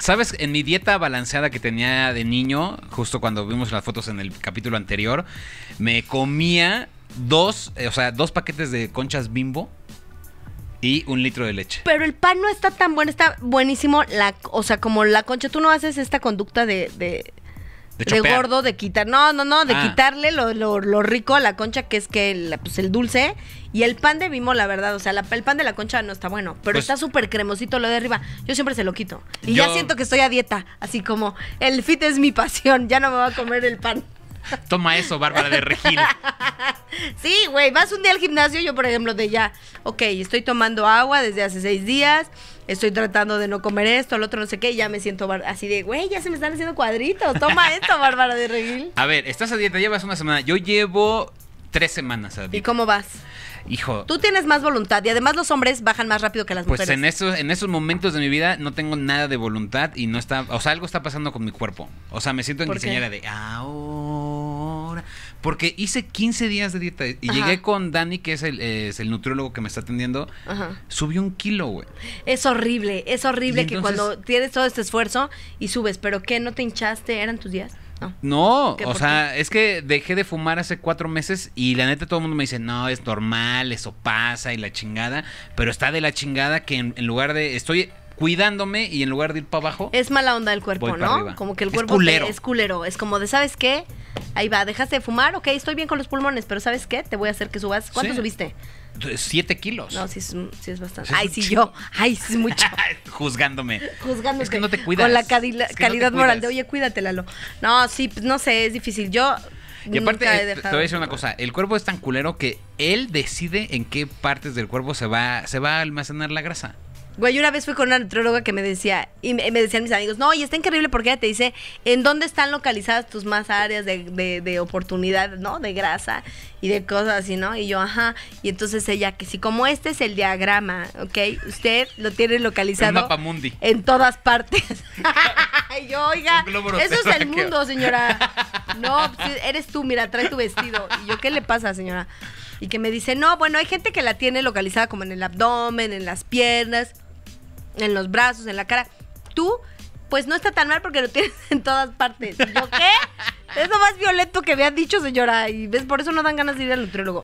¿Sabes? En mi dieta balanceada que tenía de niño, justo cuando vimos las fotos en el capítulo anterior, me comía dos, eh, o sea, dos paquetes de conchas bimbo y un litro de leche. Pero el pan no está tan bueno, está buenísimo. La, o sea, como la concha, tú no haces esta conducta de de, gordo, de quitar, no, no, no, de ah. quitarle lo, lo, lo, rico a la concha, que es que el, pues, dulce y el pan de mi la verdad, o sea, la, el pan de la concha no está bueno, pero pues está súper cremosito lo de arriba. Yo siempre se lo quito. Y ya siento que estoy a dieta, así como el fit es mi pasión, ya no me voy a comer el pan. Toma eso, Bárbara de Regil. Sí, güey, vas un día al gimnasio, yo por ejemplo, de ya, ok, estoy tomando agua desde hace seis días, estoy tratando de no comer esto, el otro no sé qué, ya me siento así de, güey, ya se me están haciendo cuadritos, toma esto, Bárbara de Regil. A ver, estás a dieta, llevas una semana, yo llevo tres semanas a dieta. ¿Y cómo vas? Hijo. Tú tienes más voluntad y además los hombres bajan más rápido que las pues mujeres. Pues en esos, en esos momentos de mi vida no tengo nada de voluntad y no está, o sea, algo está pasando con mi cuerpo. O sea, me siento en señora de, ah, oh, porque hice 15 días de dieta y llegué con Dani, que es el, nutriólogo que me está atendiendo. Ajá. Subí un kilo, güey. Es horrible, es horrible que cuando tienes todo este esfuerzo y subes, pero ¿qué? ¿No te hinchaste? ¿Eran tus días? No, no o sea, es que dejé de fumar hace cuatro meses y la neta todo el mundo me dice, no, es normal, eso pasa y la chingada, pero está de la chingada que en, lugar de, estoy cuidándome y en lugar de ir para abajo. Es mala onda el cuerpo, ¿no? Como que el cuerpo es es culero. Es como de, ¿sabes qué? Ahí va, dejaste de fumar, ok, estoy bien con los pulmones, pero ¿sabes qué? Te voy a hacer que subas. ¿Cuánto subiste? Siete kilos. No, sí es, bastante. Ay, sí, yo. Ay, sí es mucho. Juzgándome. Juzgándome. Es que no te cuidas. Con la calidad moral de, oye, cuídate, Lalo. No, sí, pues, no sé, es difícil. Yo. aparte, eh, te voy a decir una cosa, el cuerpo es tan culero que él decide en qué partes del cuerpo se va, se va a almacenar la grasa. Güey, una vez fui con una nutróloga que me decía, y me, decían mis amigos, no, y está increíble porque ella te dice en dónde están localizadas tus más áreas de, de, oportunidad, ¿no? De grasa y de cosas así, ¿no? Y yo, ajá. Y entonces ella, que si como este es el diagrama, ¿ok? Usted lo tiene localizado. En todas partes. y yo, oiga, eso es el mundo, señora. No, pues, eres tú, mira, trae tu vestido. Y yo, ¿qué le pasa, señora? y que me dice, no, bueno, hay gente que la tiene localizada como en el abdomen, en las piernas, en los brazos, en la cara. Tú, pues no está tan mal porque lo tienes en todas partes. qué? Es lo más violento que me han dicho, señora. Y ves, por eso no dan ganas de ir al nutriólogo.